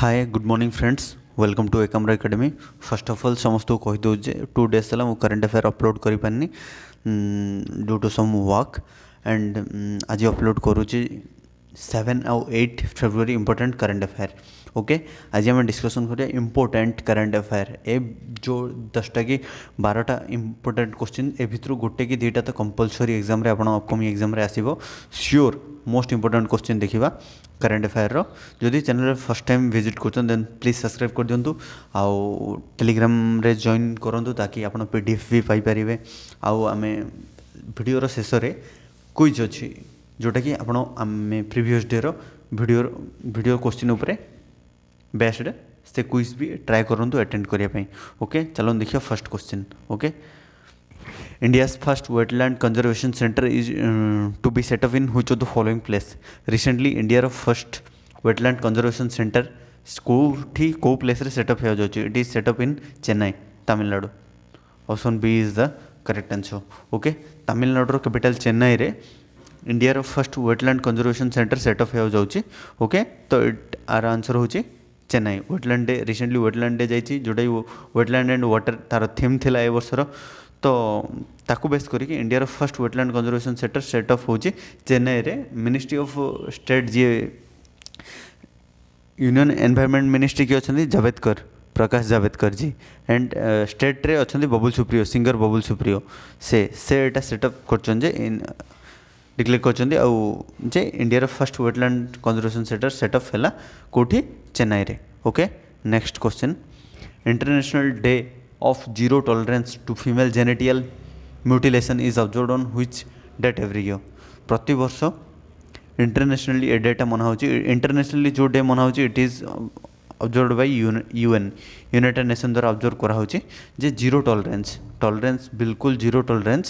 Hi good morning friends welcome to Ekamra academy first of all ସମସ୍ତଙ୍କୁ କହିଦେଉଛି ଯେ two days ହେଲା ମୁଁ କରେଣ୍ଟ ଆଫେୟାର୍ ଅପଲୋଡ଼ କରିପାରିନି due to some work and ଆଜି ଅପଲୋଡ଼ କରୁଛି सेवन और eight February important current affair okay आज आम डिस्कसन तो कर इम्पोर्टाट करेन्ट अफेयर ए जो दसटा कि बारटा इम्पोर्टाट क्वेश्चन ए भितर गोटे कि दुईटा तो कंपलसरी एक्जाम अपकमिंग एक्जाम आसो सियोर मोस्ट इम्पोर्टाट क्वेश्चन देखा करेन्ट अफेयर जदि चैनल फर्स्ट टाइम भिजिट कर देन प्लीज सब्सक्राइब कर दिंतु आउ टेलीग्राम रे जॉइन करूँ ताकि आप पीडीएफ भी पाई आउ आम भिडर शेष में क्विज अच्छी जोटा कि आप प्रिवियस डे रिडर भिडियो क्वेश्चन उपरे बेस्ट से क्विज भी ट्राए करूँ अटेड करने ओके चलो देखियो first question okay India first wetland conservation centre is to be setup in which of the following place recently India first wetland conservation centre कौट कौ प्लेस सेटअप हो जाए it is setup in Chennai Tamil Nadu option B is the correct answer okay तमिलनाडुर capital Chennai में India first wetland conservation centre set up okay तो आर answer हूँ Chennai wetland day recently wetland day जाइए जोटा व्वेटलैंड एंड व्वाटर तार थीम थी ए बर्षर तो ताकू बेस करके India first wetland conservation centre set up हो चेन्नई में मिनिस्ट्री ऑफ स्टेट जी यूनियन एनवायरमेंट मिनिस्ट्री की अच्छा जावेदकर प्रकाश जावेदकर जी एंड स्टेट्रे अच्छा बबुल सुप्रियो सिंगर बबुल सुप्रियो से से सेटअप कर ଡିକ୍ଲେୟାର କରିଛନ୍ତି ଆଉ ଯେ ଇଣ୍ଡିଆର first wetland conservation centre set up ହେଲା କେଉଁଠି ଚେନ୍ନାଇରେ okay next question international day of zero tolerance to female genital mutilation is observe on which date every year ପ୍ରତିବର୍ଷ ଇଣ୍ଟରନ୍ୟାସନାଲି ଏ ଡେଟା ମନା ହେଉଛି ଇଣ୍ଟରନ୍ୟାସନାଲି ଯେଉଁ ଡେ ମନା ହେଉଛି it is observe by UN united nation ଦ୍ୱାରା ଅବଜର୍ଭ କରାହେଉଛି ଯେ ଜିରୋ ଟଲରେନ୍ସ ଟଲରେନ୍ସ ବିଲକୁଲ zero tolerance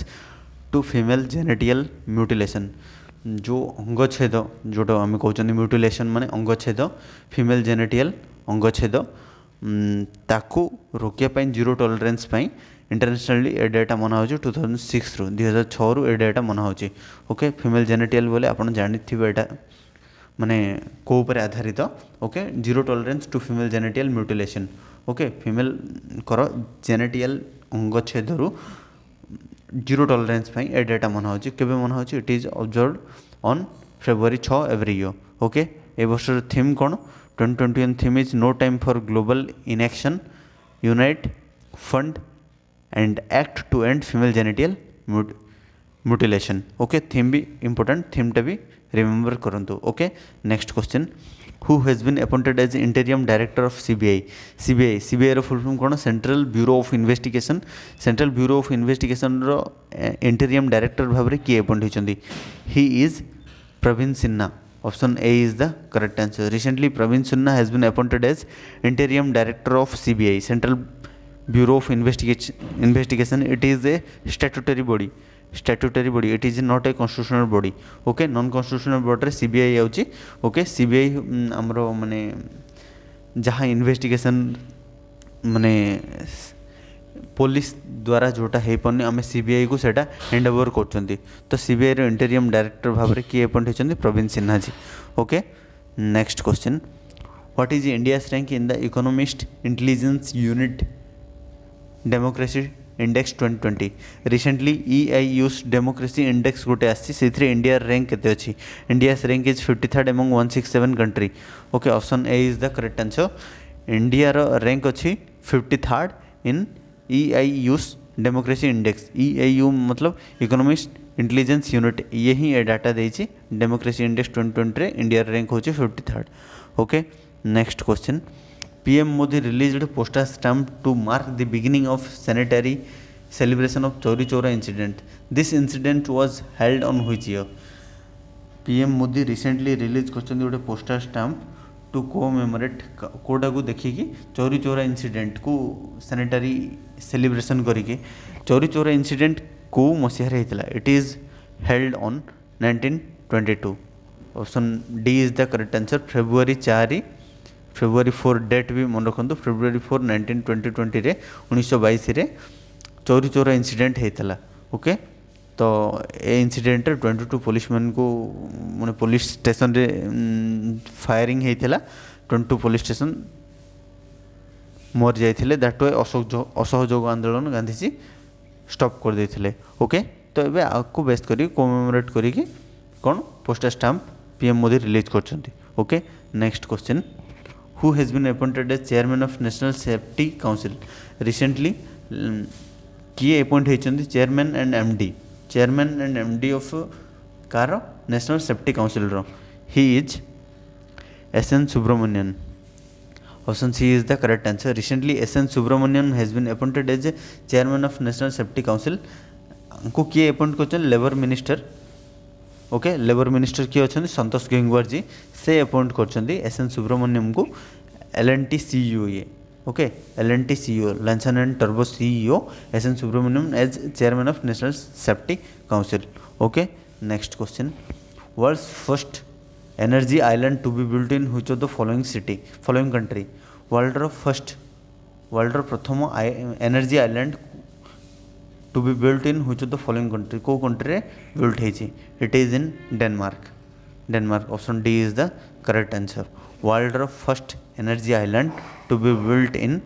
to female genital mutilation ଯେଉଁ ଅଙ୍ଗଚ୍ଛେଦ ଯେଉଁଟା ଆମେ କହୁଛନ୍ତି ମ୍ୟୁଟିଲେସନ୍ ମାନେ ଅଙ୍ଗଚ୍ଛେଦ ଫିମେଲ୍ ଜେନେଟିଆଲ୍ ଅଙ୍ଗଚ୍ଛେଦ ତାକୁ ରୋକିବା ପାଇଁ ଜିରୋ ଟଲରେନ୍ସ ପାଇଁ ଇଣ୍ଟରନ୍ୟାସନାଲି ଏ ଡେଟା ମନା ହେଉଛି ଟୁ ଥାଉଜେଣ୍ଡ ସିକ୍ସରୁ ଦୁଇ ହଜାର ଛଅରୁ ଏ ଡେଟା ମନା ହେଉଛି ଓକେ ଫିମେଲ୍ ଜେନେଟିଆଲ୍ ବୋଲେ ଆପଣ ଜାଣିଥିବେ ଏଇଟା ମାନେ କେଉଁ ଉପରେ ଆଧାରିତ okay zero tolerance to female genital mutilation okay ଫିମେଲ୍ଙ୍କର ଜେନେଟିଆଲ୍ ଅଙ୍ଗଚ୍ଛେଦରୁ ଜିରୋ ଟଲରେନ୍ସ ପାଇଁ ଏ ଡେଟା ମନା ହେଉଛି କେବେ ମନା ହେଉଛି ଇଟ୍ ଇଜ୍ ଅବଜର୍ଭ ଅନ୍ ଫେବୃଆରୀ ଛଅ ଏଭ୍ରି ଇୟର ଓକେ ଏ ବର୍ଷର ଥିମ୍ କ'ଣ twenty twenty one theme is no time for global inaction unite fund and act to end female genital mutilation okay theme भी इंपोर्टेंट थीमटा भी ରିମେମ୍ବର କରନ୍ତୁ okay next question who hedge bin appointed as interim director of CBI CBI ସିବିଆଇର full form କ'ଣ central bureau of investigation central bureau of ଇନଭେଷ୍ଟିଗେସନ୍ର interim director ଭାବରେ କିଏ ଆପଏଣ୍ଟ ହୋଇଛନ୍ତି he is Praveen Sinha option a is the correct answer recently praveen sinha has been appointed as interim director of cbi central bureau of investigation investigation it is a statutory body statutory body it is not a constitutional body okay non constitutional body re cbi auchi okay cbi amro mane jaha investigation mane police द्वारा जोटा हो पारे आम CBI को सेटा hand over कर तो CBI रो interim director भाव में किए अपॉइंट होती Praveen Sinha ji okay next question what is India's rank in the economist intelligence unit democracy index twenty twenty recently E I U's democracy index ଗୋଟେ ଆସିଛି ସେଥିରେ ଇଣ୍ଡିଆର ର୍ୟାଙ୍କ କେତେ ଅଛି India's rank is fifty third ଏବଂ one six seven country okay option A is the correct answer ଇଣ୍ଡିଆର rank ଅଛି fifty third in E I U's democracy index E I U मतलब इकोनॉमिक्स इंटेलिजेंस यूनिट ये ही ये data देती democracy index twenty twenty India rank हो fifty third okay next question PM Modi released poster stamp to mark the beginning of centenary celebration of Chauri Chaura incident this incident was held on which year PM Modi recently release करते गोटे poster stamp to को मेमोरेट कोटा को देखिकी Chauri Chaura incident को सानिटारी celebration करके Chauri Chaura incident को मसीह it is held on nineteen twenty two option D is the correct answer February चार February four date ବି ମନେ ରଖନ୍ତୁ ଫେବୃଆରୀ ଫୋର୍ ନାଇଣ୍ଟିନ୍ ଟ୍ୱେଣ୍ଟି ଟ୍ୱେଣ୍ଟିରେ ଉଣେଇଶହ ବାଇଶରେ ଚୌରୀ ଚୌରା ଇନ୍ସିଡେଣ୍ଟ ହେଇଥିଲା ଓକେ ତ ଏ ଇନ୍ସିଡେଣ୍ଟରେ ଟ୍ୱେଣ୍ଟି ଟୁ ପୋଲିସମାନଙ୍କୁ ମାନେ ପୋଲିସ ଷ୍ଟେସନରେ ଫାୟାରିଂ ହେଇଥିଲା ଟ୍ୱେଣ୍ଟି ଟୁ ପୋଲିସ ଷ୍ଟେସନ ମରିଯାଇଥିଲେ ଦ୍ୟାଟ୍ ୱେ ଅସହଯୋଗ ଆନ୍ଦୋଳନ ଗାନ୍ଧିଜୀ ଷ୍ଟପ୍ କରିଦେଇଥିଲେ ଓକେ ତ ଏବେ ଆକୁ ବେସ୍ କରିକି କୋମେମୋରେଟ୍ କରିକି କ'ଣ postal stamp PM Modi release କରିଛନ୍ତି okay next question who has been appointed as chairman of national safety council recently କିଏ ଆପଏଣ୍ଟ ହୋଇଛନ୍ତି chairman and M D chairman and M D of କାହାର ନ୍ୟାସନାଲ୍ ସେଫ୍ଟି କାଉନସିଲ୍ର he is S N Subramanian Option C is the correct answer. Recently, S.N. Subramanian has been appointed as chairman of National Safety Council. उनको किए appoint question labour minister okay labour minister किए अच्छा सतोष गेंगुआर जी से appoint कर N Subramanian को L and T CEO ये okay L and T CEO Larsen and टर्बो CEO S N Subramanian as chairman of national safety council okay next question world's first energy island to be built in which of the following city following country वर्ल्डर first वर्ल्डर प्रथम energy island to be built in which the following country कौ country built होट is in Denmark Denmark option D is the correct answer world र first energy island to be built in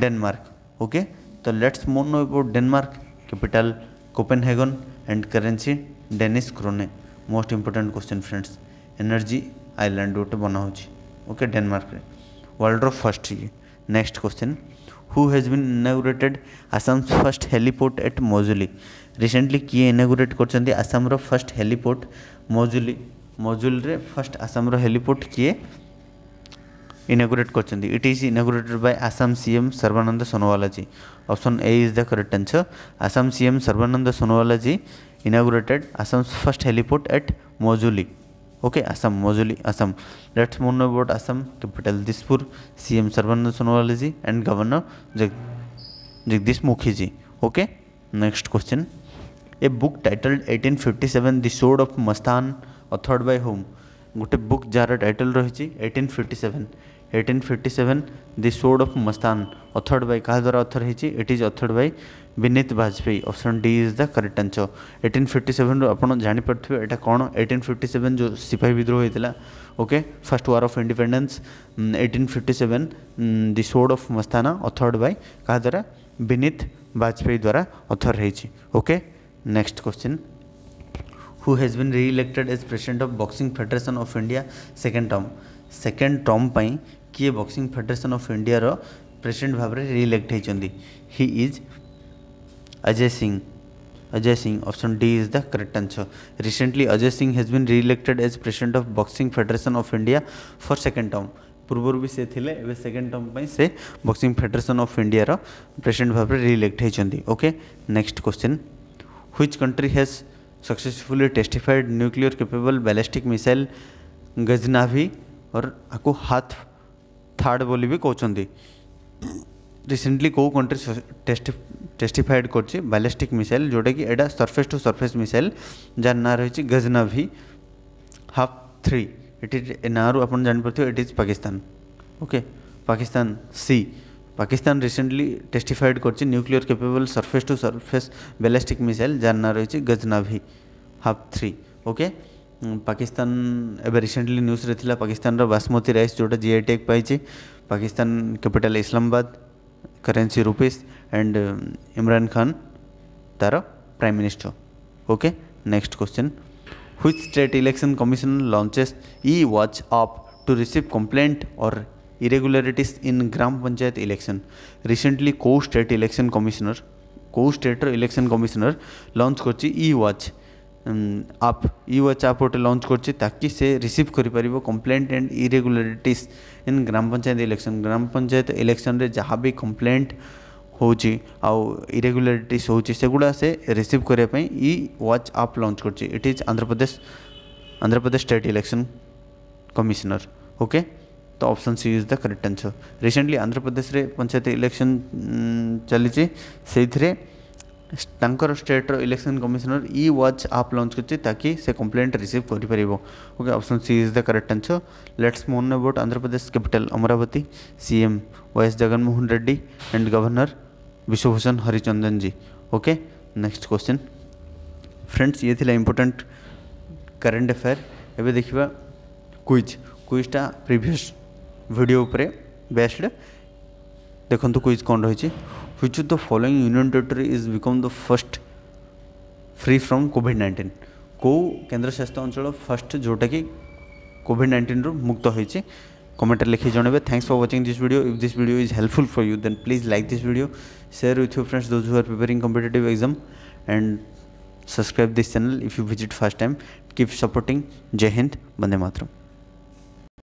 Denmark okay तो let's more know about Denmark capital Copenhagen and currency Danish krone most important question friends energy island गोटे बनाह okay Denmark world र first ये next question who has been inaugurated Assam's first heliport at Mojuli. Recently किए inaugurate कर Assam first heliport Majuli मजुल first Assam heliport किए inaugurate कर it is inaugurated bye Assam CM Sarbananda Sonowal ji option A is the correct answer Assam CM Sarbananda Sonowal ji inaugurated Assam first heliport at Majuli okay Assam Majuli Assam let's मोन about Assam capital Dispur CM Sarbananda Sonowal ji and governor जग Jagdish Mukhi ji okay next question a book titled 1857 the sword of Mastan authored by Hom Gote book जार title रही seven eighteen fifty seven the sword of Mastan authored by କାହା ଦ୍ୱାରା author ହେଇଛି it is authored by Vineet Bajpai option D is the correct answer eighteen fifty ସେଭେନ୍ରୁ ଆପଣ ଜାଣିପାରୁଥିବେ ଏଇଟା କ'ଣ ଏଟିନ୍ ଫିଫ୍ଟି ସେଭେନ୍ ଯେଉଁ ସିପାହୀ ବିଦ୍ରୋହ ହେଇଥିଲା okay first war of independence eighteen fifty seven the sword of Mastana authored by କାହା ଦ୍ୱାରା ବିନୀତ ବାଜପେୟୀ ଦ୍ୱାରା ଅଥର ହେଇଛି okay next question who has been re-elected as president of boxing federation of india second term second term ପାଇଁ କିଏ boxing federation of ଇଣ୍ଡିଆର president ଭାବରେ ରିଇଲେକ୍ଟ ହୋଇଛନ୍ତି he is Ajay Singh Ajay Singh. Option D is the correct answer. Recently, Ajay Singh has been re-elected as president of Boxing Federation of India for second term. ପୂର୍ବରୁ ବି ସେ ଥିଲେ ଏବେ second term ପାଇଁ ସେ boxing federation of ଇଣ୍ଡିଆର president ଭାବରେ reelect ହୋଇଛନ୍ତି okay next question which country has successfully testified nuclear capable ballistic missile Ghaznavi और आपको हाथ ଥାର୍ଡ଼ ବୋଲି ବି କହୁଛନ୍ତି ରିସେଣ୍ଟଲି କେଉଁ କଣ୍ଟ୍ରି ଟେଷ୍ଟିଫାଏଡ଼୍ କରିଛି ବାଲିଷ୍ଟିକ୍ ମିସାଇଲ୍ ଯେଉଁଟାକି ଏଇଟା ସର୍ଫେସ୍ ଟୁ ସର୍ଫେସ୍ ମିସାଇଲ୍ ଯାହାର ନାଁ ରହିଛି ଗଜନାଭି ହାଫ୍ ଥ୍ରୀ ଏଠି ଏ ନାଁରୁ ଆପଣ ଜାଣିପାରୁଥିବେ it is Pakistan okay Pakistan ସି ପାକିସ୍ତାନ ରିସେଣ୍ଟଲି ଟେଷ୍ଟିଫାଏଡ଼୍ କରିଛି nuclear capable surface to surface ballistic missile ଯାହାର ନାଁ ରହିଛି ଗଜନାଭି ହାଫ୍ ଥ୍ରୀ ଓକେ पाकिस्तान एवं रिसेंटली न्यूज रही पाकिस्तान बासमती राइस जोटा G I tag Pakistan capital Islamabad currency rupees and Imran Khan तार prime minister okay next question which state election commission launches E watch app to receive complaint और irregularities in gram panchayat election recently कौ state election commissioner कौ स्टेट्र election commissioner launch कर ई watch आप युवाच आप गोटे lunch कर से रिसीव कर complaint and irregularity in gram panchayat election gram panchayat election रे जहाँ भी कम्प्लेन्ट होरेगुलाट होगुड़ा से रिसीव करने वाच आप लंच कर it is Andhra Pradesh Andhra Pradesh state election commissioner okay तो option C is the correct answer recently Andhra प्रदेश में पंचायत इलेक्शन चली चलीजे से ତାଙ୍କର ଷ୍ଟେଟ୍ର ଇଲେକ୍ସନ୍ କମିଶନର୍ ଇ ୱାଚ୍ ଆପ୍ ଲଞ୍ଚ୍ କରିଛି ତାକି ସେ କମ୍ପ୍ଲେଣ୍ଟ ରିସିଭ୍ କରିପାରିବ okay option C is the correct answer let's ମୋନ୍ about Andhra Pradesh capital Amravati CM YS Jaganmohan Reddy and governor Biswabhusan ହରିଚନ୍ଦନଜୀ okay next question friends ये थी इंपोर्टाट करेन्ट अफेयर एवं देखा क्विज क्विजटा प्रिभस भिड बेस्ड देखु क्विज कौन रही which of the following union territory is become the first free from covid 19 को केंद्र शासित अंचल फर्स्ट जोटा कि कोविड नाइंटन रु मुक्त हो कमेंट लिखे जनवे thanks for watching this video if this video is helpful for you then please like this video share with your friends those who are preparing competitive exam and subscribe this channel if you visit first time keep supporting जय हिंद बंदे मातरम